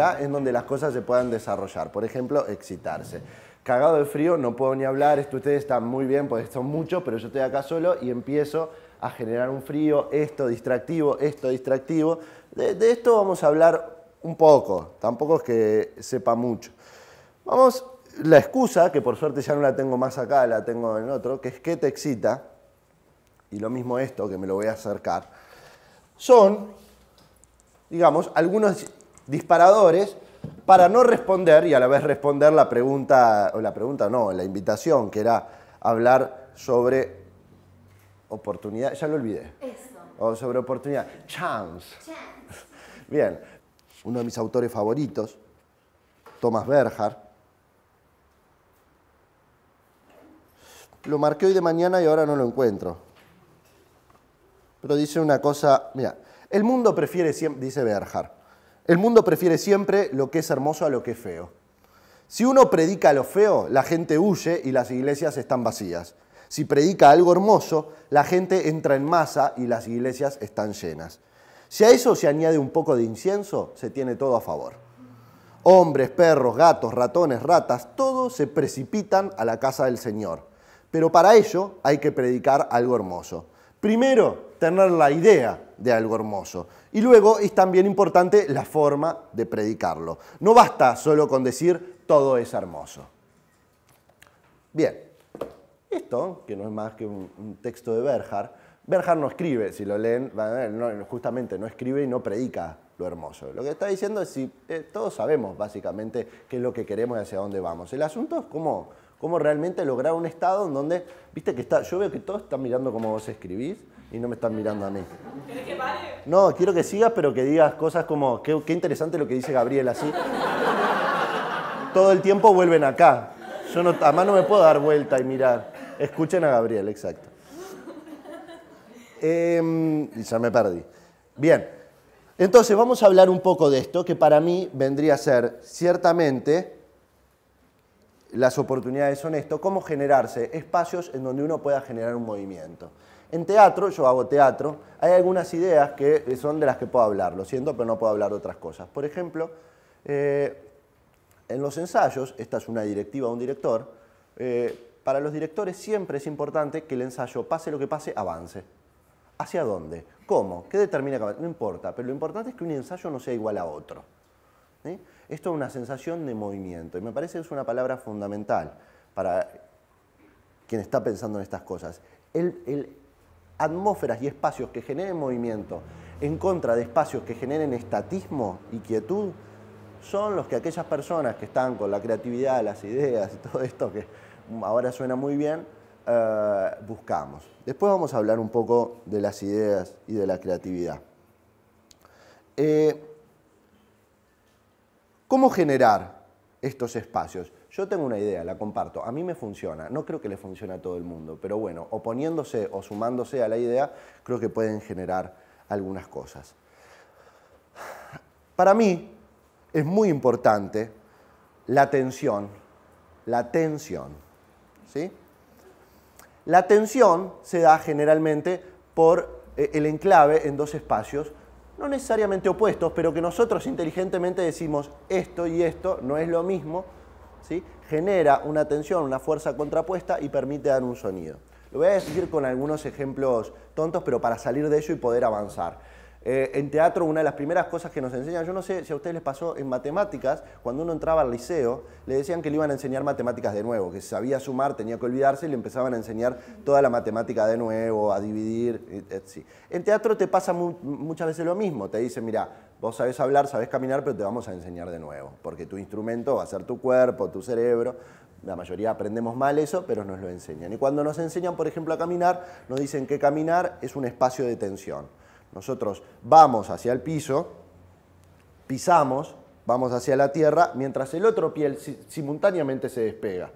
En es donde las cosas se puedan desarrollar. Por ejemplo, excitarse. Cagado de frío, no puedo ni hablar, esto ustedes están muy bien, porque son muchos, pero yo estoy acá solo y empiezo a generar un frío, esto distractivo, esto distractivo. De, de esto vamos a hablar un poco, tampoco es que sepa mucho. Vamos, la excusa, que por suerte ya no la tengo más acá, la tengo en otro, que es que te excita, y lo mismo esto, que me lo voy a acercar, son, digamos, algunos disparadores para no responder y a la vez responder la pregunta, o la pregunta no, la invitación, que era hablar sobre oportunidad, ya lo olvidé. Eso. O sobre oportunidad, chance. Bien, uno de mis autores favoritos, Thomas Berhard, lo marqué hoy de mañana y ahora no lo encuentro. Pero dice una cosa, mira, el mundo prefiere siempre, dice Berhard, el mundo prefiere siempre lo que es hermoso a lo que es feo. Si uno predica lo feo, la gente huye y las iglesias están vacías. Si predica algo hermoso, la gente entra en masa y las iglesias están llenas. Si a eso se añade un poco de incienso, se tiene todo a favor. Hombres, perros, gatos, ratones, ratas, todos se precipitan a la casa del Señor. Pero para ello hay que predicar algo hermoso. Primero, tener la idea de algo hermoso. Y luego es también importante la forma de predicarlo. No basta solo con decir todo es hermoso. Bien, esto, que no es más que un, texto de Berhard, Berhard no escribe, si lo leen, justamente no escribe y no predica lo hermoso. Lo que está diciendo es si eh, todos sabemos básicamente qué es lo que queremos y hacia dónde vamos. El asunto es cómo cómo realmente lograr un estado en donde, viste que está, yo veo que todos están mirando cómo vos escribís y no me están mirando a mí. que No, quiero que sigas, pero que digas cosas como, qué, interesante lo que dice Gabriel, así. Todo el tiempo vuelven acá. Yo no, además no me puedo dar vuelta y mirar. Escuchen a Gabriel, exacto. Em, y ya me perdí. Bien, entonces vamos a hablar un poco de esto, que para mí vendría a ser ciertamente las oportunidades son esto, cómo generarse espacios en donde uno pueda generar un movimiento. En teatro, yo hago teatro, hay algunas ideas que son de las que puedo hablar, lo siento, pero no puedo hablar de otras cosas. Por ejemplo, eh, en los ensayos, esta es una directiva de un director, eh, para los directores siempre es importante que el ensayo, pase lo que pase, avance. ¿Hacia dónde? ¿Cómo? ¿Qué determina que No importa, pero lo importante es que un ensayo no sea igual a otro. Esto es una sensación de movimiento y me parece que es una palabra fundamental para quien está pensando en estas cosas. El, atmósferas y espacios que generen movimiento en contra de espacios que generen estatismo y quietud son los que aquellas personas que están con la creatividad, las ideas y todo esto que ahora suena muy bien, eh, buscamos. Después vamos a hablar un poco de las ideas y de la creatividad. Eh, ¿Cómo generar estos espacios? Yo tengo una idea, la comparto. A mí me funciona. No creo que le funcione a todo el mundo, pero bueno, oponiéndose o sumándose a la idea, creo que pueden generar algunas cosas. Para mí es muy importante la tensión. La tensión. ¿Sí? La tensión se da generalmente por eh, el enclave en dos espacios no necesariamente opuestos, pero que nosotros inteligentemente decimos esto y esto no es lo mismo, ¿sí? genera una tensión, una fuerza contrapuesta y permite dar un sonido. Lo voy a decir con algunos ejemplos tontos, pero para salir de ello y poder avanzar. Eh, en teatro, una de las primeras cosas que nos enseñan, yo no sé si a ustedes les pasó en matemáticas, cuando uno entraba al liceo, le decían que le iban a enseñar matemáticas de nuevo, que sabía sumar, tenía que olvidarse y le empezaban a enseñar toda la matemática de nuevo, a dividir, etc. Eh, en teatro te pasa muchas veces lo mismo, te dicen, mira, vos sabés hablar, sabés caminar, pero te vamos a enseñar de nuevo, porque tu instrumento va a ser tu cuerpo, tu cerebro, la mayoría aprendemos mal eso, pero nos lo enseñan. Y cuando nos enseñan, por ejemplo, a caminar, nos dicen que caminar es un espacio de tensión. Nosotros vamos hacia el piso, pisamos, vamos hacia la tierra, mientras el otro piel simultáneamente se despega.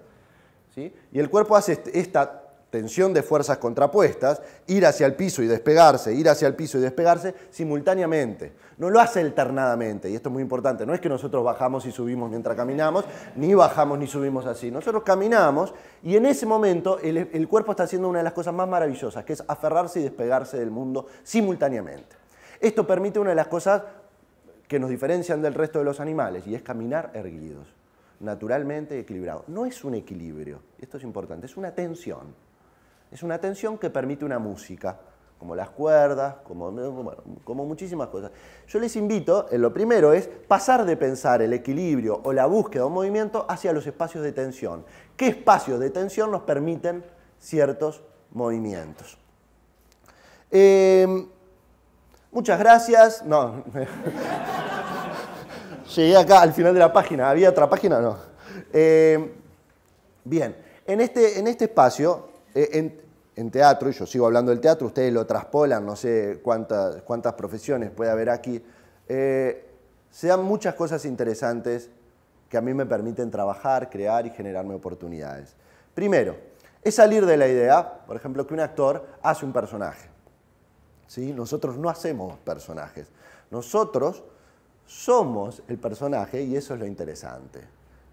¿sí? Y el cuerpo hace esta tensión de fuerzas contrapuestas, ir hacia el piso y despegarse, ir hacia el piso y despegarse simultáneamente. No lo hace alternadamente, y esto es muy importante, no es que nosotros bajamos y subimos mientras caminamos, ni bajamos ni subimos así, nosotros caminamos y en ese momento el, cuerpo está haciendo una de las cosas más maravillosas, que es aferrarse y despegarse del mundo simultáneamente. Esto permite una de las cosas que nos diferencian del resto de los animales, y es caminar erguidos naturalmente equilibrado. No es un equilibrio, esto es importante, es una tensión es una tensión que permite una música, como las cuerdas, como, como muchísimas cosas. Yo les invito, en lo primero es pasar de pensar el equilibrio o la búsqueda de un movimiento hacia los espacios de tensión. ¿Qué espacios de tensión nos permiten ciertos movimientos? Em, muchas gracias. No. Llegué acá al final de la página. ¿Había otra página? No. Em, bien. En este, en este espacio, eh, en teatro, y yo sigo hablando del teatro, ustedes lo traspolan, no sé cuántas, cuántas profesiones puede haber aquí, eh, se dan muchas cosas interesantes que a mí me permiten trabajar, crear y generarme oportunidades. Primero, es salir de la idea, por ejemplo, que un actor hace un personaje. ¿Sí? Nosotros no hacemos personajes. Nosotros somos el personaje y eso es lo interesante.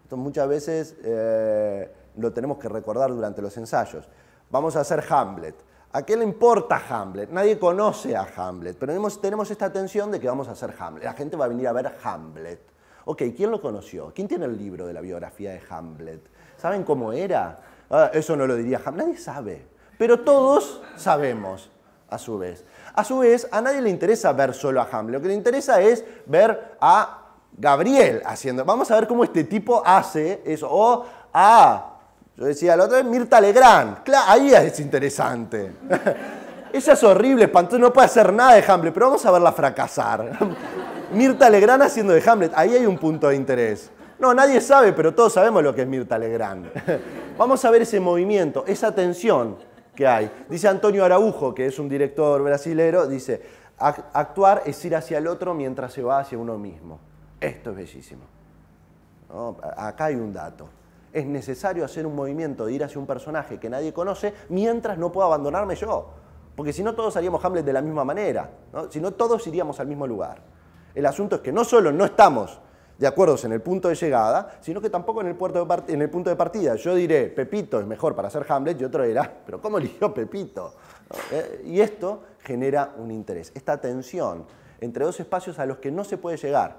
Entonces, muchas veces eh, lo tenemos que recordar durante los ensayos. Vamos a hacer Hamlet. ¿A qué le importa Hamlet? Nadie conoce a Hamlet, pero tenemos, esta tensión de que vamos a hacer Hamlet. La gente va a venir a ver Hamlet. Ok, ¿quién lo conoció? ¿Quién tiene el libro de la biografía de Hamlet? ¿Saben cómo era? Ah, eso no lo diría Hamlet. Nadie sabe. Pero todos sabemos, a su vez. A su vez, a nadie le interesa ver solo a Hamlet. Lo que le interesa es ver a Gabriel haciendo. Vamos a ver cómo este tipo hace eso. O a yo decía, la otra vez Mirta Legrand. ahí es interesante. Esa es horrible, no puede hacer nada de Hamlet, pero vamos a verla fracasar. Mirta Legrand haciendo de Hamlet, ahí hay un punto de interés. No, nadie sabe, pero todos sabemos lo que es Mirta Legrand. vamos a ver ese movimiento, esa tensión que hay. Dice Antonio Araujo, que es un director brasilero, dice, actuar es ir hacia el otro mientras se va hacia uno mismo. Esto es bellísimo. Acá hay un dato es necesario hacer un movimiento de ir hacia un personaje que nadie conoce mientras no puedo abandonarme yo. Porque si no todos haríamos Hamlet de la misma manera, si no todos iríamos al mismo lugar. El asunto es que no solo no estamos de acuerdo en el punto de llegada, sino que tampoco en el, puerto en el punto de partida. Yo diré, Pepito es mejor para ser Hamlet, y otro dirá, pero ¿cómo eligió Pepito? Eh, y esto genera un interés, esta tensión entre dos espacios a los que no se puede llegar.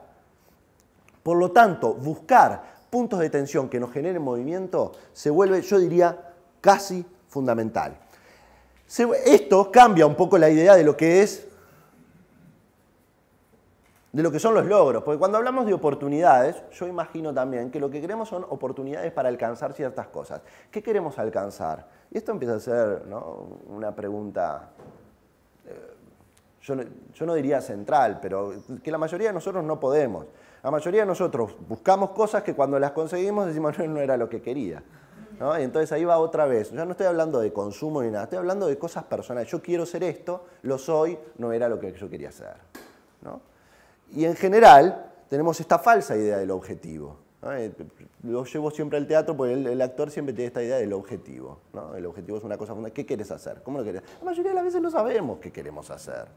Por lo tanto, buscar puntos de tensión que nos generen movimiento se vuelve, yo diría, casi fundamental. Esto cambia un poco la idea de lo que es de lo que son los logros, porque cuando hablamos de oportunidades, yo imagino también que lo que queremos son oportunidades para alcanzar ciertas cosas. ¿Qué queremos alcanzar? Y esto empieza a ser una pregunta, eh, yo, no, yo no diría central, pero que la mayoría de nosotros no podemos. La mayoría de nosotros buscamos cosas que cuando las conseguimos decimos, no, era lo que quería. entonces ahí va otra vez. Yo no estoy hablando de consumo ni nada, estoy hablando de cosas personales. Yo quiero ser esto, lo soy, no era lo que yo quería ser. Y en general tenemos esta falsa idea del objetivo. Eh, lo llevo siempre al teatro porque el, actor siempre tiene esta idea del objetivo. El objetivo es una cosa fundamental. ¿Qué quieres hacer? ¿Cómo lo quieres? La mayoría de las veces no sabemos qué queremos hacer.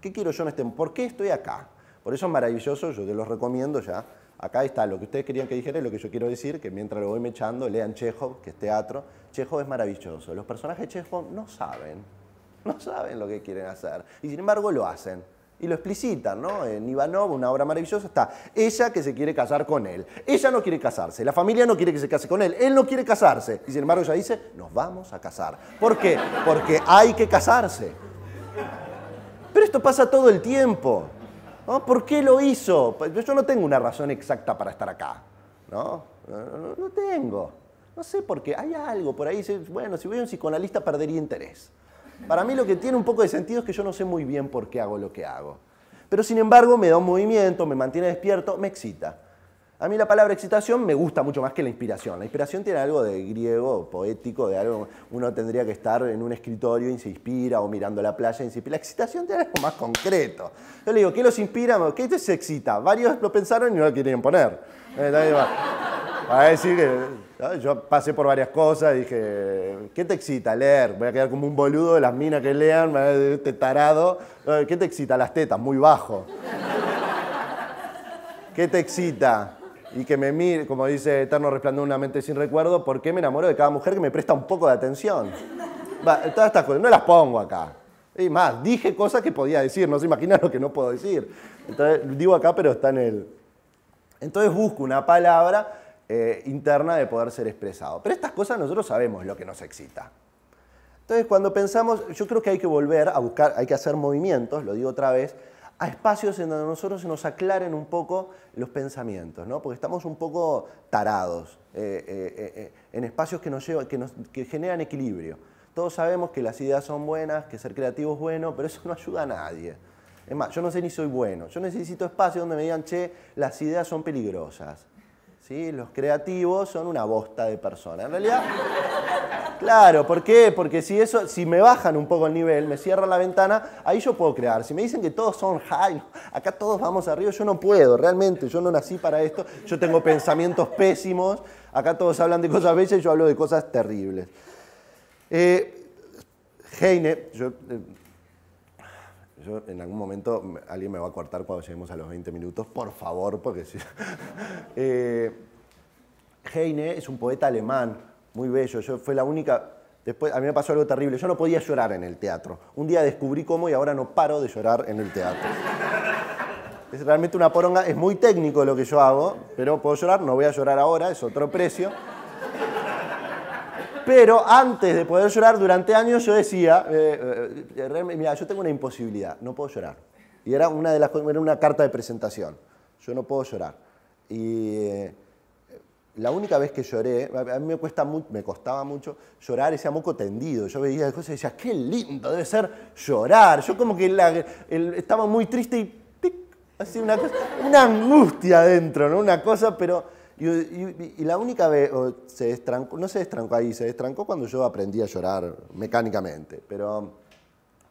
¿Qué quiero yo en este ¿Por qué estoy acá? Por eso es maravilloso, yo te los recomiendo ya. Acá está lo que ustedes querían que dijera y lo que yo quiero decir, que mientras lo voy echando, lean Chejo, que es teatro. Chejo es maravilloso. Los personajes de no saben, no saben lo que quieren hacer. Y sin embargo lo hacen y lo explicitan, ¿no? En Ivanov, una obra maravillosa, está ella que se quiere casar con él. Ella no quiere casarse, la familia no quiere que se case con él, él no quiere casarse. Y sin embargo ella dice, nos vamos a casar. ¿Por qué? Porque hay que casarse. Pero esto pasa todo el tiempo. ¿Por qué lo hizo? Pues yo no tengo una razón exacta para estar acá, ¿no? No, tengo. No sé por qué. Hay algo por ahí. Bueno, si voy a un psicoanalista perdería interés. Para mí lo que tiene un poco de sentido es que yo no sé muy bien por qué hago lo que hago. Pero sin embargo me da un movimiento, me mantiene despierto, me excita. A mí la palabra excitación me gusta mucho más que la inspiración. La inspiración tiene algo de griego, poético, de algo uno tendría que estar en un escritorio y se inspira o mirando la playa y se inspira. La excitación tiene algo más concreto. Yo le digo, ¿qué los inspira? ¿Qué se excita? Varios lo pensaron y no lo querían poner. Para eh, decir que yo pasé por varias cosas, y dije, ¿qué te excita leer? Voy a quedar como un boludo de las minas que lean, este tarado. Eh, ¿Qué te excita? Las tetas, muy bajo. ¿Qué te excita? y que me mire, como dice Eterno Resplandor, una mente sin recuerdo, ¿por qué me enamoro de cada mujer que me presta un poco de atención. todas estas cosas, no las pongo acá. Y más, dije cosas que podía decir, no se imaginan lo que no puedo decir. Entonces, digo acá, pero está en el... Entonces busco una palabra eh, interna de poder ser expresado. Pero estas cosas nosotros sabemos lo que nos excita. Entonces, cuando pensamos, yo creo que hay que volver a buscar, hay que hacer movimientos, lo digo otra vez, a espacios en donde nosotros se nos aclaren un poco los pensamientos, ¿no? porque estamos un poco tarados eh, eh, eh, en espacios que nos, que nos generan equilibrio. Todos sabemos que las ideas son buenas, que ser creativo es bueno, pero eso no ayuda a nadie. Es más, yo no sé ni soy bueno. Yo necesito espacios donde me digan, che, las ideas son peligrosas. ¿Sí? Los creativos son una bosta de personas. En realidad, Claro, ¿por qué? Porque si eso, si me bajan un poco el nivel, me cierran la ventana, ahí yo puedo crear. Si me dicen que todos son high, acá todos vamos arriba, yo no puedo, realmente, yo no nací para esto, yo tengo pensamientos pésimos, acá todos hablan de cosas bellas y yo hablo de cosas terribles. Eh, Heine, eh, yo, en algún momento alguien me va a cortar cuando lleguemos a los 20 minutos, por favor, porque si. Eh, Heine es un poeta alemán muy bello. Yo fue la única. Después, a mí me pasó algo terrible. Yo no podía llorar en el teatro. Un día descubrí cómo y ahora no paro de llorar en el teatro. Es realmente una poronga. Es muy técnico lo que yo hago, pero puedo llorar. No voy a llorar ahora, es otro precio. Pero antes de poder llorar, durante años yo decía, eh, eh, eh, mira, yo tengo una imposibilidad, no puedo llorar. Y era una de las era una carta de presentación. Yo no puedo llorar. Y la única vez que lloré, a mí me, cuesta me costaba mucho llorar ese moco tendido. Yo veía cosas y decía, qué lindo debe ser llorar. Yo como que la, estaba muy triste y pic, así una una angustia adentro, ¿no? Una cosa, pero... Y, la única vez, se destrancó, no se destrancó ahí, se destrancó cuando yo aprendí a llorar mecánicamente, pero...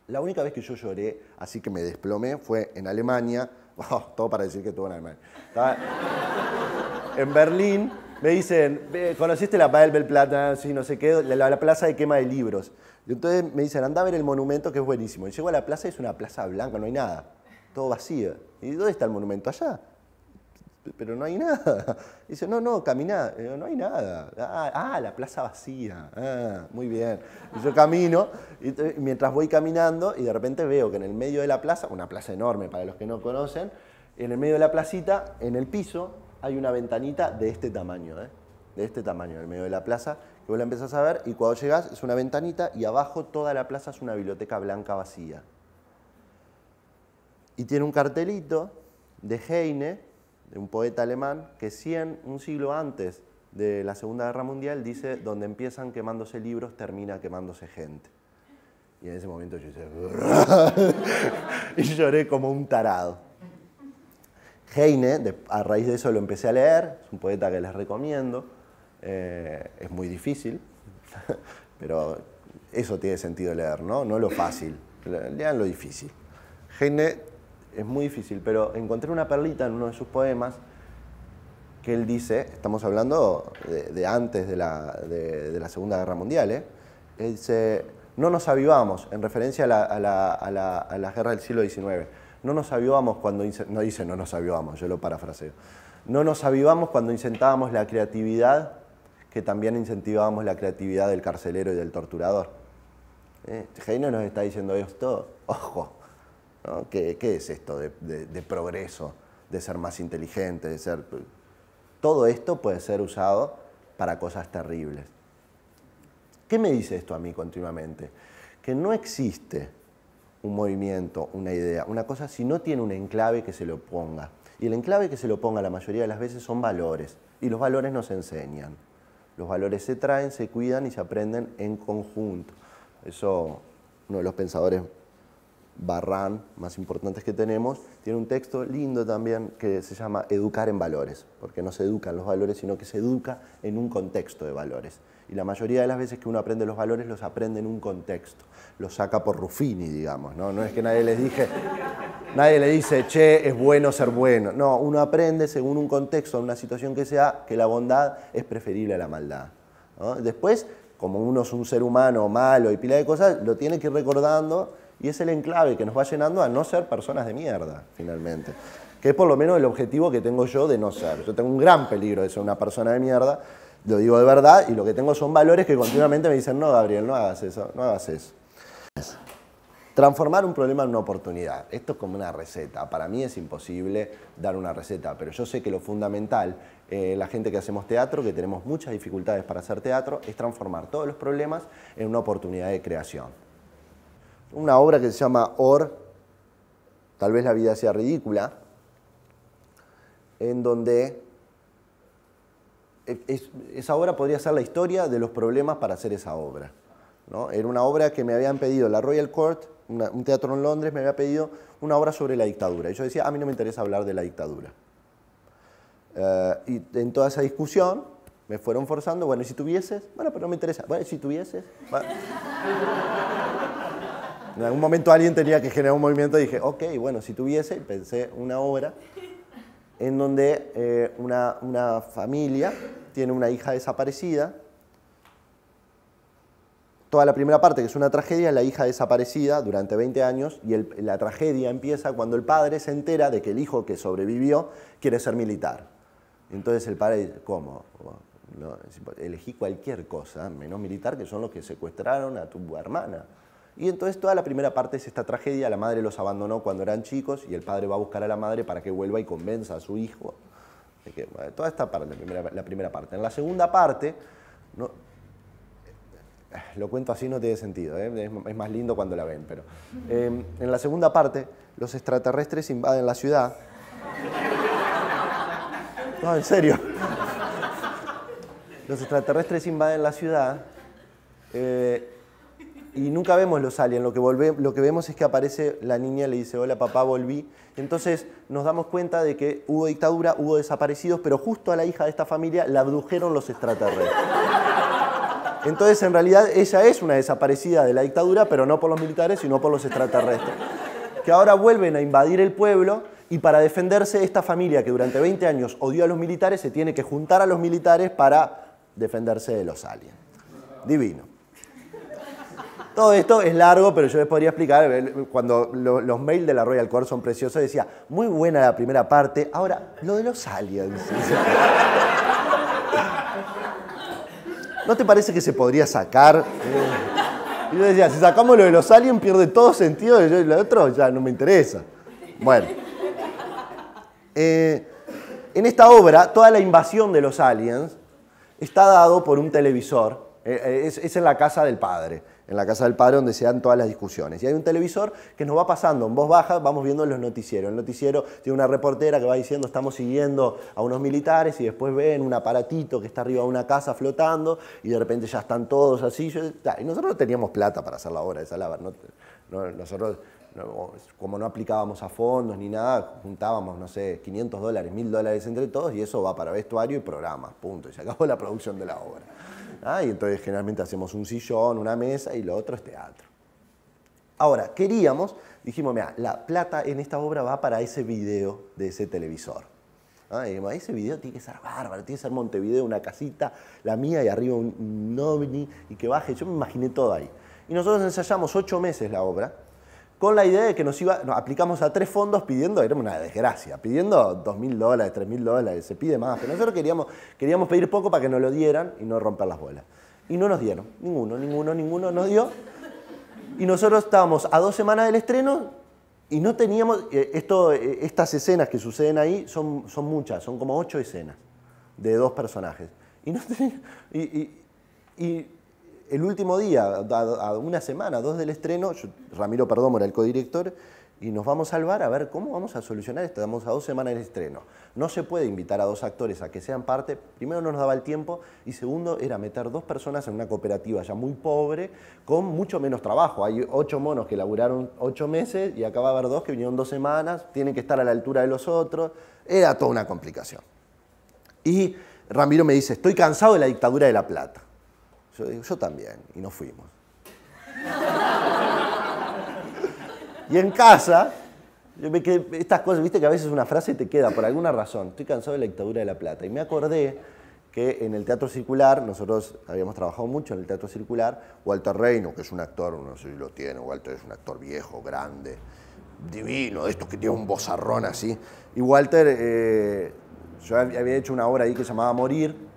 La única vez que yo lloré, así que me desplomé, fue en Alemania. Oh, todo para decir que estuve en Alemania. en Berlín me dicen, ¿conociste la Playa del Plata? Sí, no sé qué, la, plaza de quema de libros. Y entonces me dicen, anda a ver el monumento que es buenísimo. Y llego a la plaza y es una plaza blanca, no hay nada. Todo vacío. ¿Y dónde está el monumento? Allá. Pero no hay nada. dice, no, no, camina no hay nada. Ah, ah la plaza vacía. Ah, muy bien. yo camino, y mientras voy caminando, y de repente veo que en el medio de la plaza, una plaza enorme para los que no conocen, en el medio de la placita, en el piso, hay una ventanita de este tamaño, ¿eh? de este tamaño, en el medio de la plaza, que vos la empezás a ver y cuando llegás es una ventanita y abajo toda la plaza es una biblioteca blanca vacía. Y tiene un cartelito de Heine, de un poeta alemán, que 100, un siglo antes de la Segunda Guerra Mundial, dice, donde empiezan quemándose libros, termina quemándose gente. Y en ese momento yo hice... y lloré como un tarado. Heine, a raíz de eso lo empecé a leer, es un poeta que les recomiendo, eh, es muy difícil, pero eso tiene sentido leer, ¿no? No lo fácil, lean lo difícil. Heine es muy difícil, pero encontré una perlita en uno de sus poemas que él dice, estamos hablando de, antes de la, Segunda Guerra Mundial, ¿eh? él dice, no nos avivamos, en referencia a la, a guerra del siglo XIX no nos avivamos cuando, no dice no nos avivamos, yo lo parafraseo. No nos avivamos cuando incentábamos la creatividad, que también incentivábamos la creatividad del carcelero y del torturador. ¿Eh? nos está diciendo esto, ojo, ¿Qué, es esto de, de progreso, de ser más inteligente, de ser... Todo esto puede ser usado para cosas terribles. ¿Qué me dice esto a mí continuamente? Que no existe un movimiento, una idea, una cosa, si no tiene un enclave que se lo ponga. Y el enclave que se lo ponga la mayoría de las veces son valores, y los valores nos enseñan. Los valores se traen, se cuidan y se aprenden en conjunto. Eso uno de los pensadores Barran, más importantes que tenemos, tiene un texto lindo también que se llama Educar en valores, porque no se educan los valores, sino que se educa en un contexto de valores. Y la mayoría de las veces que uno aprende los valores, los aprende en un contexto. Los saca por Ruffini, digamos, ¿no? es que nadie les dije, nadie le dice, che, es bueno ser bueno. No, uno aprende según un contexto, en una situación que sea, que la bondad es preferible a la maldad. Después, como uno es un ser humano malo y pila de cosas, lo tiene que ir recordando y es el enclave que nos va llenando a no ser personas de mierda, finalmente. Que es por lo menos el objetivo que tengo yo de no ser. Yo tengo un gran peligro de ser una persona de mierda, lo digo de verdad, y lo que tengo son valores que continuamente me dicen, no, Gabriel, no hagas eso, no hagas eso. Transformar un problema en una oportunidad. Esto es como una receta. Para mí es imposible dar una receta, pero yo sé que lo fundamental, eh, la gente que hacemos teatro, que tenemos muchas dificultades para hacer teatro, es transformar todos los problemas en una oportunidad de creación una obra que se llama Or, tal vez la vida sea ridícula, en donde e-, esa obra podría ser la historia de los problemas para hacer esa obra. ¿no? Era una obra que me habían pedido la Royal Court, un teatro en Londres, me había pedido una obra sobre la dictadura. Y yo decía, a mí no me interesa hablar de la dictadura. Eh, y en toda esa discusión me fueron forzando, bueno, ¿y si tuvieses? Bueno, pero no me interesa. Bueno, si tuvieses? En algún momento alguien tenía que generar un movimiento y dije, ok, bueno, si tuviese, pensé una obra en donde eh, una, familia tiene una hija desaparecida. Toda la primera parte, que es una tragedia, es la hija desaparecida durante 20 años y la tragedia empieza cuando el padre se entera de que el hijo que sobrevivió quiere ser militar. Entonces el padre dice, ¿cómo? elegí cualquier cosa, menos militar, que son los que secuestraron a tu hermana. Y entonces toda la primera parte es esta tragedia, la madre los abandonó cuando eran chicos y el padre va a buscar a la madre para que vuelva y convenza a su hijo. toda esta parte, la primera, parte. En la segunda parte, eh, lo cuento así no tiene sentido, ¿eh? es, más lindo cuando la ven, pero... Em, en la segunda parte, los extraterrestres invaden la ciudad. No, en serio. Los extraterrestres invaden la ciudad eh, y nunca vemos los aliens, lo que, vemos es que aparece la niña, le dice, hola papá, volví. Entonces nos damos cuenta de que hubo dictadura, hubo desaparecidos, pero justo a la hija de esta familia la abdujeron los extraterrestres. Entonces en realidad ella es una desaparecida de la dictadura, pero no por los militares, sino por los extraterrestres. Que ahora vuelven a invadir el pueblo y para defenderse esta familia que durante 20 años odió a los militares se tiene que juntar a los militares para defenderse de los aliens. Divino. Todo esto es largo, pero yo les podría explicar. Eh, cuando los mails de la Royal Court son preciosos, decía, muy buena la primera parte. Ahora, lo de los aliens. ¿No te parece que se podría sacar? Y yo decía, si sacamos lo de los aliens, pierde todo sentido. Y yo, lo otro ya no me interesa. Bueno. Eh, en esta obra, toda la invasión de los aliens está dado por un televisor eh, eh, es, en la casa del padre, en la casa del padre donde se dan todas las discusiones. Y hay un televisor que nos va pasando, en voz baja vamos viendo los noticieros. El noticiero tiene una reportera que va diciendo estamos siguiendo a unos militares y después ven un aparatito que está arriba de una casa flotando y de repente ya están todos así. Y nosotros no teníamos plata para hacer la obra de Salabar. No, nosotros, como no aplicábamos a fondos ni nada, juntábamos, no sé, 500 dólares, 1000 dólares entre todos y eso va para vestuario y programas, punto. Y se acabó la producción de la obra. Ah, y entonces generalmente hacemos un sillón, una mesa y lo otro es teatro. Ahora, queríamos, dijimos, mira, la plata en esta obra va para ese video de ese televisor. ¿Ah? Y ese video tiene que ser bárbaro, tiene que ser Montevideo, una casita, la mía y arriba un, un y que baje. Yo me imaginé todo ahí. Y nosotros ensayamos ocho meses la obra con la idea de que nos iba, aplicamos a tres fondos pidiendo, era una desgracia, pidiendo 2.000 dólares, 3.000 dólares, se pide más, pero nosotros queríamos, queríamos pedir poco para que nos lo dieran y no romper las bolas. Y no nos dieron, ninguno, ninguno, ninguno nos dio. Y nosotros estábamos a dos semanas del estreno y no teníamos, eh, esto, eh, estas escenas que suceden ahí son, son muchas, son como ocho escenas de dos personajes. Y, no teníamos, el último día, a, una semana, dos del estreno, Ramiro Perdomo era el codirector, y nos vamos a salvar a ver cómo vamos a solucionar esto. Estamos a dos semanas del estreno. No se puede invitar a dos actores a que sean parte. Primero, no nos daba el tiempo y segundo, era meter dos personas en una cooperativa ya muy pobre con mucho menos trabajo. Hay ocho monos que laburaron ocho meses y acaba de haber dos que vinieron dos semanas, tienen que estar a la altura de los otros. Era toda una complicación. Y Ramiro me dice, estoy cansado de la dictadura de La Plata. Yo digo, yo también, y nos fuimos. y en casa, estas cosas, viste que a veces una frase te queda por alguna razón. Estoy cansado de la dictadura de la plata. Y me acordé que en el teatro circular, nosotros habíamos trabajado mucho en el teatro circular, Walter Reino, que es un actor, no sé si lo tiene, Walter es un actor viejo, grande, divino, de estos que tiene un bozarrón así. Y Walter, eh, yo había hecho una obra ahí que se llamaba Morir,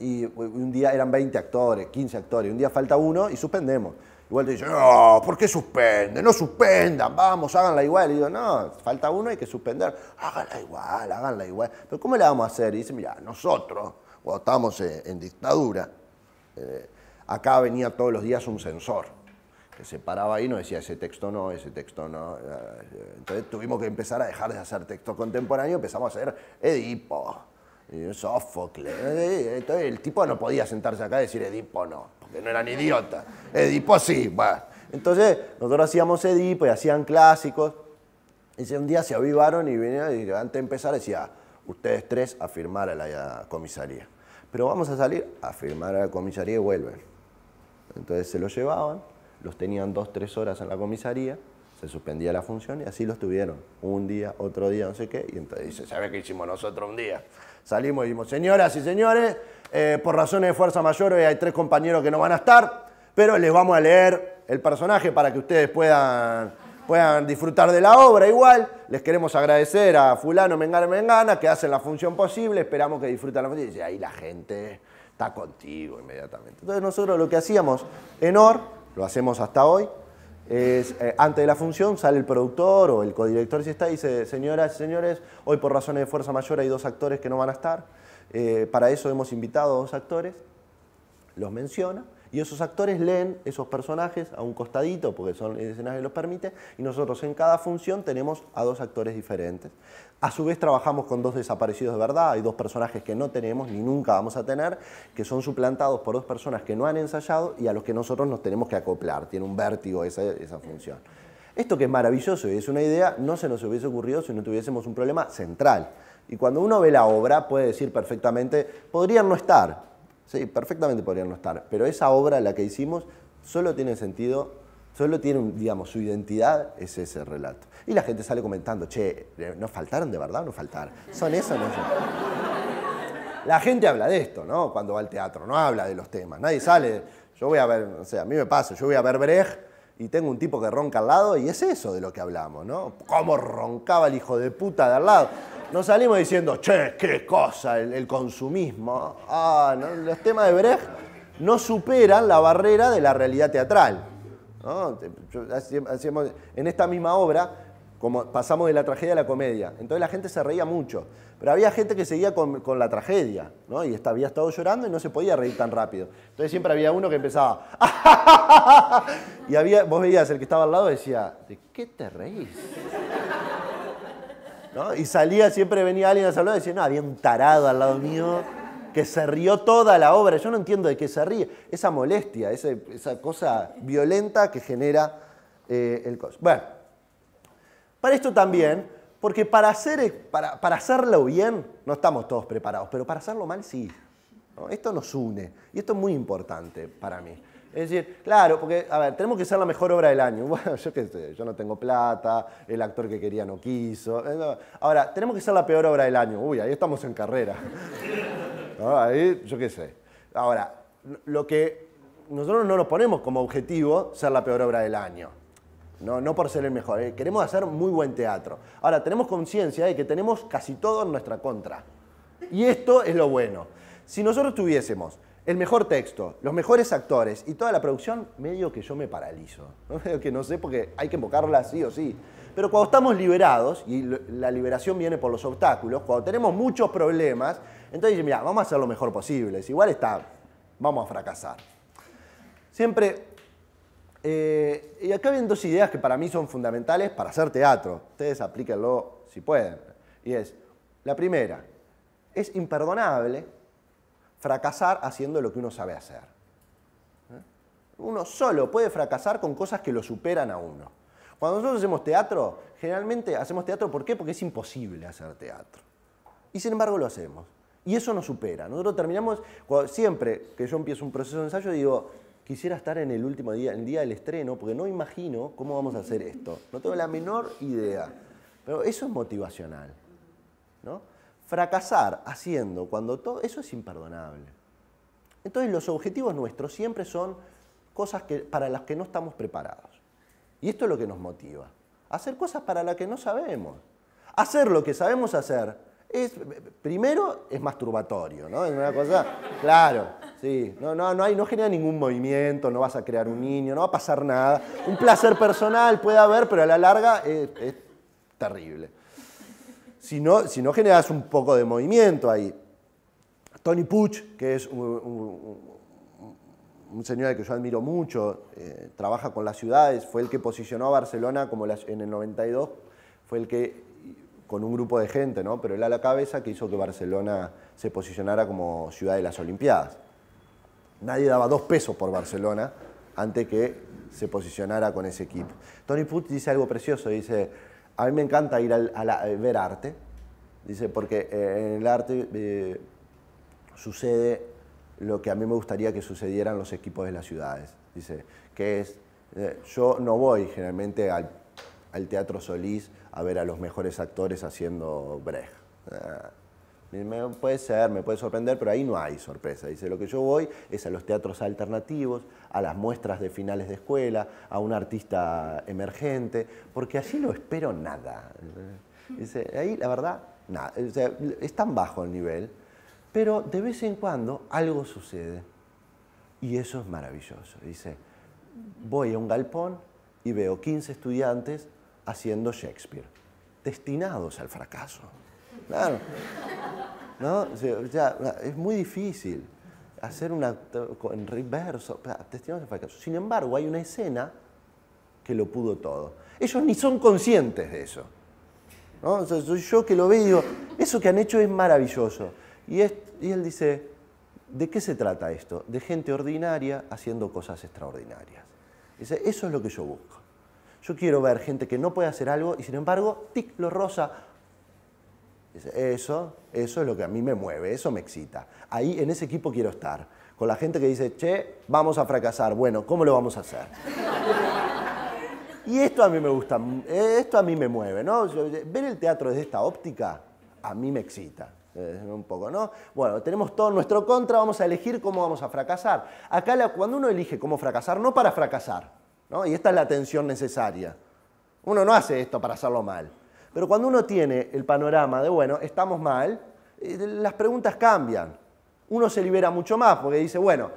y un día eran 20 actores, 15 actores, un día falta uno y suspendemos. Igual te dicen, no, ¿por qué suspende? No suspendan, vamos, háganla igual. Y digo, no, falta uno, hay que suspender. Háganla igual, háganla igual. Pero ¿cómo le vamos a hacer? Y dice, mira, nosotros, cuando estábamos en, dictadura, eh, acá venía todos los días un censor que se paraba ahí y nos decía, ese texto no, ese texto no. Eh, entonces tuvimos que empezar a dejar de hacer texto contemporáneo, empezamos a hacer Edipo y Sófocles. Entonces eh, eh, el tipo no podía sentarse acá y decir Edipo no, porque no eran idiota. Edipo sí, va. Entonces nosotros hacíamos Edipo y hacían clásicos. Y un día se avivaron y vinieron y antes de empezar decía, ustedes tres a firmar a la comisaría. Pero vamos a salir a firmar a la comisaría y vuelven. Entonces se los llevaban, los tenían dos, tres horas en la comisaría se suspendía la función y así lo tuvieron. Un día, otro día, no sé qué. Y entonces dice, ¿sabe qué hicimos nosotros un día? Salimos y dijimos, señoras y señores, eh, por razones de fuerza mayor hoy hay tres compañeros que no van a estar, pero les vamos a leer el personaje para que ustedes puedan, puedan disfrutar de la obra igual. Les queremos agradecer a fulano, mengana, mengana, que hacen la función posible, esperamos que disfruten la función. Y dice, ahí la gente está contigo inmediatamente. Entonces nosotros lo que hacíamos en OR, lo hacemos hasta hoy, eh, antes de la función sale el productor o el codirector si está y dice, señoras y señores, hoy por razones de fuerza mayor hay dos actores que no van a estar, eh, para eso hemos invitado a dos actores, los menciona. Y esos actores leen esos personajes a un costadito, porque son el escenario que los permite, y nosotros en cada función tenemos a dos actores diferentes. A su vez trabajamos con dos desaparecidos de verdad, hay dos personajes que no tenemos ni nunca vamos a tener, que son suplantados por dos personas que no han ensayado y a los que nosotros nos tenemos que acoplar, tiene un vértigo esa, función. Esto que es maravilloso y es una idea, no se nos hubiese ocurrido si no tuviésemos un problema central. Y cuando uno ve la obra puede decir perfectamente, podrían no estar, sí, perfectamente podrían no estar, pero esa obra, la que hicimos, solo tiene sentido Solo tiene, digamos, su identidad es ese relato. Y la gente sale comentando, che, eh, ¿nos faltaron de verdad o no faltaron? ¿Son eso o no son? La gente habla de esto, ¿no? Cuando va al teatro, no habla de los temas. Nadie sale, yo voy a ver, o sea, a mí me pasa, yo voy a ver Brecht y tengo un tipo que ronca al lado y es eso de lo que hablamos, ¿no? ¿Cómo roncaba el hijo de puta de al lado? Nos salimos diciendo, che, qué cosa, el, consumismo. Ah, ¿no? los temas de Brecht no superan la barrera de la realidad teatral en esta misma obra, como pasamos de la tragedia a la comedia. Entonces la gente se reía mucho. Pero había gente que seguía con, la tragedia, Y había estado llorando y no se podía reír tan rápido. Entonces siempre había uno que empezaba. y había, vos veías el que estaba al lado decía, ¿de qué te reís? Y salía, siempre venía alguien a saludar y decía, no, había un tarado al lado mío que se rió toda la obra. Yo no entiendo de qué se ríe. Esa molestia, esa, cosa violenta que genera eh, el costo Bueno, para esto también, porque para, hacer, eh, para, hacerlo bien no estamos todos preparados, pero para hacerlo mal sí. Esto nos une y esto es muy importante para mí. Es decir, claro, porque, a ver, tenemos que ser la mejor obra del año. Bueno, yo qué sé, yo no tengo plata, el actor que quería no quiso. Ahora, tenemos que ser la peor obra del año. Uy, ahí estamos en carrera. Ahí, yo qué sé. Ahora, lo que nosotros no nos ponemos como objetivo ser la peor obra del año. No, no por ser el mejor. ¿eh? Queremos hacer muy buen teatro. Ahora, tenemos conciencia de que tenemos casi todo en nuestra contra. Y esto es lo bueno. Si nosotros tuviésemos el mejor texto, los mejores actores y toda la producción, medio que yo me paralizo. que no sé porque hay que invocarla sí o sí. Pero cuando estamos liberados, y la liberación viene por los obstáculos, cuando tenemos muchos problemas, entonces dije, mira, vamos a hacer lo mejor posible. igual está, vamos a fracasar. Siempre, eh, y acá vienen dos ideas que para mí son fundamentales para hacer teatro. Ustedes aplíquenlo si pueden. Y es, la primera, es imperdonable fracasar haciendo lo que uno sabe hacer. ¿Eh? Uno solo puede fracasar con cosas que lo superan a uno. Cuando nosotros hacemos teatro, generalmente hacemos teatro ¿por qué? Porque es imposible hacer teatro. Y sin embargo lo hacemos. Y eso nos supera. Nosotros terminamos, siempre que yo empiezo un proceso de ensayo, digo, quisiera estar en el último día, el día del estreno, porque no imagino cómo vamos a hacer esto. No tengo la menor idea. Pero eso es motivacional. ¿no? Fracasar haciendo cuando todo, eso es imperdonable. Entonces los objetivos nuestros siempre son cosas que, para las que no estamos preparados. Y esto es lo que nos motiva. Hacer cosas para las que no sabemos. Hacer lo que sabemos hacer es, primero es masturbatorio, ¿no? Es una cosa, claro, sí. No, no, no, hay, no genera ningún movimiento, no vas a crear un niño, no va a pasar nada. Un placer personal puede haber, pero a la larga es, terrible. Si no, si no generas un poco de movimiento ahí. Tony Puch, que es un, señor que yo admiro mucho, eh, trabaja con las ciudades, fue el que posicionó a Barcelona como en el 92, fue el que con un grupo de gente, ¿no? Pero él a la cabeza que hizo que Barcelona se posicionara como ciudad de las Olimpiadas. Nadie daba dos pesos por Barcelona antes que se posicionara con ese equipo. Tony Putz dice algo precioso, dice, a mí me encanta ir a, eh, ver arte, dice, porque eh, en el arte eh, sucede lo que a mí me gustaría que sucedieran los equipos de las ciudades, dice, que es, yo no voy generalmente al, al Teatro Solís, a ver a los mejores actores haciendo Brecht. Ah, me puede ser, me puede sorprender, pero ahí no hay sorpresa. Dice, lo que yo voy es a los teatros alternativos, a las muestras de finales de escuela, a un artista emergente, porque allí no espero nada. Dice, ahí la verdad, nada. O es tan bajo el nivel, pero de vez en cuando algo sucede. Y eso es maravilloso. Dice, voy a un galpón y veo 15 estudiantes haciendo Shakespeare. Destinados al fracaso. es muy difícil hacer una en reverso, destinados al fracaso. Sin embargo, hay una escena que lo pudo todo. Ellos ni son conscientes de eso. soy yo que lo veo eso que han hecho es maravilloso. Y, él dice, ¿de qué se trata esto? De gente ordinaria haciendo cosas extraordinarias. eso es lo que yo busco. Yo quiero ver gente que no puede hacer algo y sin embargo, tic, lo rosa. Eso, eso es lo que a mí me mueve, eso me excita. Ahí en ese equipo quiero estar. Con la gente que dice, che, vamos a fracasar. Bueno, ¿cómo lo vamos a hacer? y esto a mí me gusta, esto a mí me mueve, ¿no? Eh, ver el teatro desde esta óptica a mí me excita eh, un poco, ¿no? Bueno, tenemos todo nuestro contra, vamos a elegir cómo vamos a fracasar. Acá cuando uno elige cómo fracasar, no para fracasar, y esta es la atención necesaria. Uno no hace esto para hacerlo mal. Pero cuando uno tiene el panorama de, bueno, estamos mal, eh, las preguntas cambian. Uno se libera mucho más porque dice, bueno,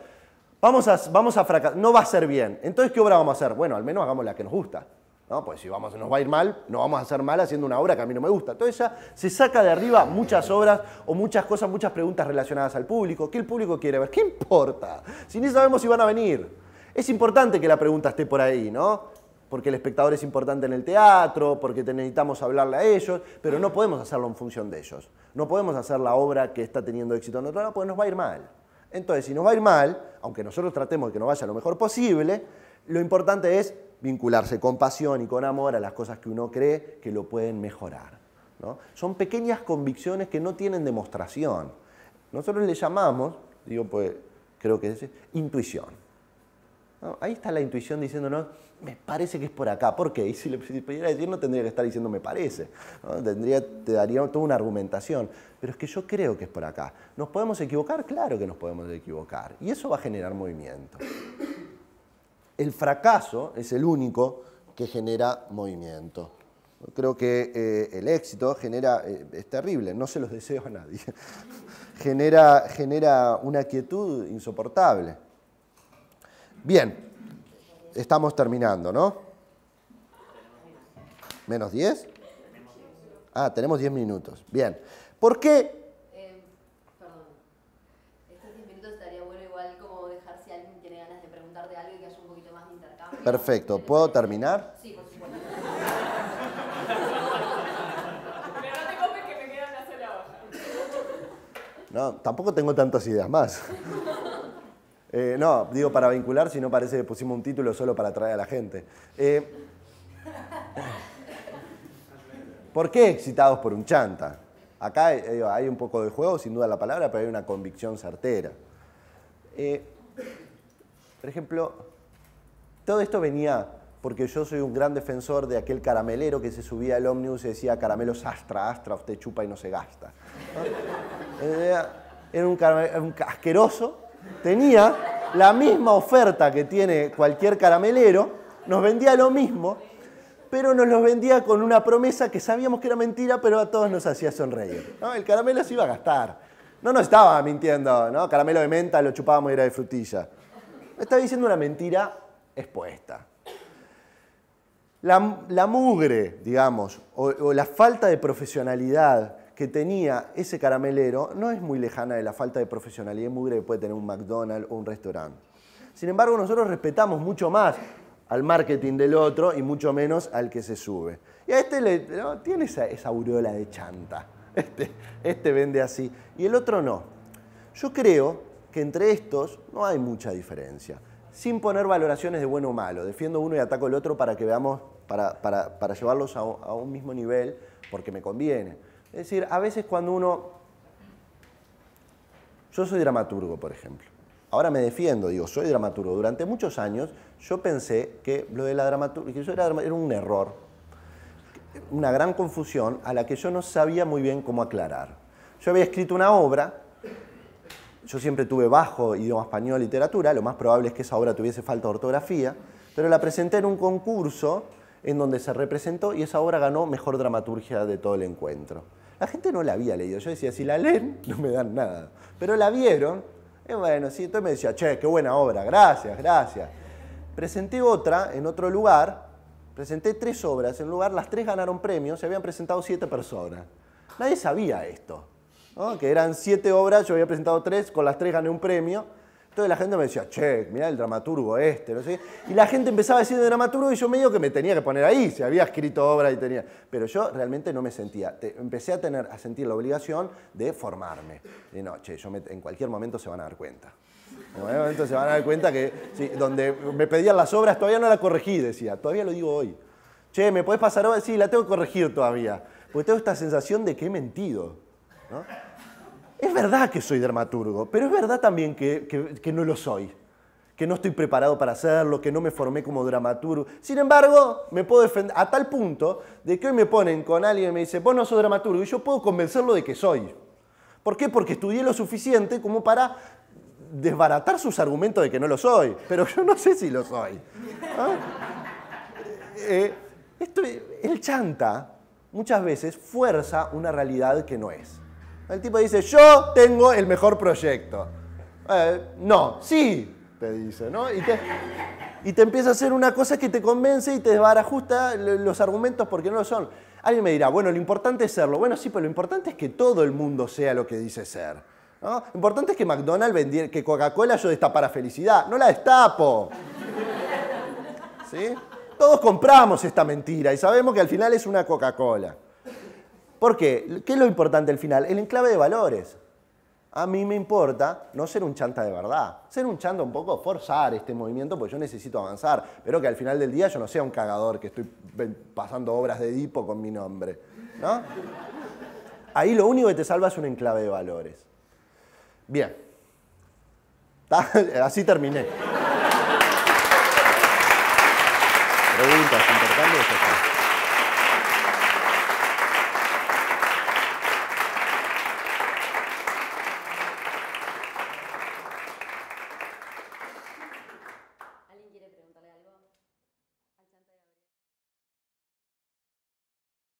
vamos a, vamos a fracasar, no va a ser bien. Entonces, ¿qué obra vamos a hacer? Bueno, al menos hagamos la que nos gusta. ¿no? Pues si vamos, nos va a ir mal, no vamos a hacer mal haciendo una obra que a mí no me gusta. Entonces ya se saca de arriba muchas obras o muchas cosas, muchas preguntas relacionadas al público. ¿Qué el público quiere ver? ¿Qué importa? Si ni sabemos si van a venir. Es importante que la pregunta esté por ahí, ¿no? Porque el espectador es importante en el teatro, porque necesitamos hablarle a ellos, pero no podemos hacerlo en función de ellos. No podemos hacer la obra que está teniendo éxito en otro lado, porque nos va a ir mal. Entonces, si nos va a ir mal, aunque nosotros tratemos de que nos vaya lo mejor posible, lo importante es vincularse con pasión y con amor a las cosas que uno cree que lo pueden mejorar. Son pequeñas convicciones que no tienen demostración. Nosotros le llamamos, digo, pues creo que es intuición ahí está la intuición diciéndonos, me parece que es por acá. ¿Por qué? Y si le pudiera decir, no tendría que estar diciendo, me parece. Tendría, te daría toda una argumentación. Pero es que yo creo que es por acá. ¿Nos podemos equivocar? Claro que nos podemos equivocar. Y eso va a generar movimiento. El fracaso es el único que genera movimiento. Creo que eh, el éxito genera, eh, es terrible, no se los deseo a nadie, genera una quietud insoportable. Bien, estamos terminando, ¿no? Menos 10 Ah, tenemos diez minutos. Bien. ¿Por qué? Eh, perdón. Estos 10 minutos estarían buenos, igual como dejar si alguien tiene ganas de preguntarte algo y que hace un poquito más de intercambio. Perfecto. ¿Puedo terminar? Sí, por supuesto. Pero no te copes que me quedan a hacer la hoja. No, tampoco tengo tantas ideas más. Eh, no, digo para vincular, si no parece que pusimos un título solo para atraer a la gente. Eh, ¿Por qué excitados por un chanta? Acá eh, hay un poco de juego, sin duda la palabra, pero hay una convicción certera. por ejemplo, todo esto venía porque yo soy un gran defensor de aquel caramelero que se subía al ómnibus y decía caramelos astra, astra, usted chupa y no se gasta. Era un, casqueroso. un asqueroso tenía la misma oferta que tiene cualquier caramelero, nos vendía lo mismo, pero nos los vendía con una promesa que sabíamos que era mentira, pero a todos nos hacía sonreír. El caramelo se iba a gastar. No nos estaba mintiendo, ¿no? Caramelo de menta lo chupábamos y era de frutilla. Estaba diciendo una mentira expuesta. La, mugre, digamos, o la falta de profesionalidad que tenía ese caramelero no es muy lejana de la falta de profesionalidad y mugre que puede tener un McDonald's o un restaurante. Sin embargo, nosotros respetamos mucho más al marketing del otro y mucho menos al que se sube. Y a este le, tiene esa, aureola de chanta. Este, este, vende así y el otro no. Yo creo que entre estos no hay mucha diferencia. Sin poner valoraciones de bueno o malo. Defiendo uno y ataco el otro para que veamos, para, llevarlos a un mismo nivel, porque me conviene. Es decir, a veces cuando uno... Yo soy dramaturgo, por ejemplo. Ahora me defiendo, digo, soy dramaturgo. Durante muchos años yo pensé que lo de la dramaturgia, era, era un error, una gran confusión a la que yo no sabía muy bien cómo aclarar. Yo había escrito una obra, yo siempre tuve bajo idioma español literatura, lo más probable es que esa obra tuviese falta de ortografía, pero la presenté en un concurso en donde se representó y esa obra ganó mejor dramaturgia de todo el encuentro. La gente no la había leído. Yo decía, si la leen, no me dan nada. Pero la vieron, y bueno, sí, entonces me decía, che, qué buena obra, gracias, gracias. Presenté otra en otro lugar, presenté tres obras en lugar, las tres ganaron premios, se habían presentado siete personas. Nadie sabía esto, que eran siete obras, yo había presentado tres, con las tres gané un premio. Entonces la gente me decía, che, mirá el dramaturgo este, no sé. Y la gente empezaba a decir de dramaturgo y yo medio que me tenía que poner ahí, si había escrito obra y tenía. Pero yo realmente no me sentía. empecé a, tener, a sentir la obligación de formarme. Y no, che, yo en cualquier momento se van a dar cuenta. En cualquier momento se van a dar cuenta que donde me pedían las obras todavía no la corregí, decía. Todavía lo digo hoy. Che, ¿me podés pasar obra? Sí, la tengo que corregir todavía. Porque tengo esta sensación de que he mentido. ¿no? es verdad que soy dramaturgo, pero es verdad también que, no lo soy, que no estoy preparado para hacerlo, que no me formé como dramaturgo. Sin embargo, me puedo defender a tal punto de que hoy me ponen con alguien y me dice, vos no sos dramaturgo, y yo puedo convencerlo de que soy. ¿Por qué? Porque estudié lo suficiente como para desbaratar sus argumentos de que no lo soy, pero yo no sé si lo soy. Eh, eh, el chanta muchas veces fuerza una realidad que no es. El tipo dice, yo tengo el mejor proyecto. Eh, no, sí, te dice, ¿no? Y te, empieza a hacer una cosa que te convence y te desbarajusta los argumentos porque no lo son. Alguien me dirá, bueno, lo importante es serlo. Bueno, sí, pero lo importante es que todo el mundo sea lo que dice ser. Lo importante es que McDonald's vendiera, que Coca-Cola yo destapara felicidad. No la destapo. ¿Sí? Todos compramos esta mentira y sabemos que al final es una Coca-Cola. ¿Por qué? ¿Qué es lo importante al final? El enclave de valores. A mí me importa no ser un chanta de verdad, ser un chanta un poco, forzar este movimiento, porque yo necesito avanzar, pero que al final del día yo no sea un cagador que estoy pasando obras de dipo con mi nombre. Ahí lo único que te salva es un enclave de valores. Bien. Así terminé. Preguntas, importantes